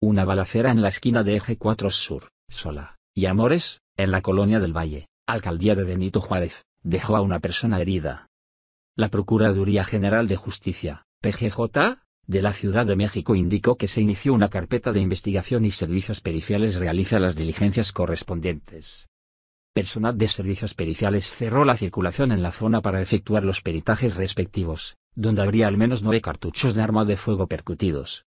una balacera en la esquina de Eje 4 Sur, Sola, y Amores, en la colonia del Valle, alcaldía de Benito Juárez, dejó a una persona herida. La Procuraduría General de Justicia, PGJ, de la Ciudad de México indicó que se inició una carpeta de investigación y servicios periciales realiza las diligencias correspondientes. Personal de servicios periciales cerró la circulación en la zona para efectuar los peritajes respectivos, donde habría al menos nueve cartuchos de arma de fuego percutidos,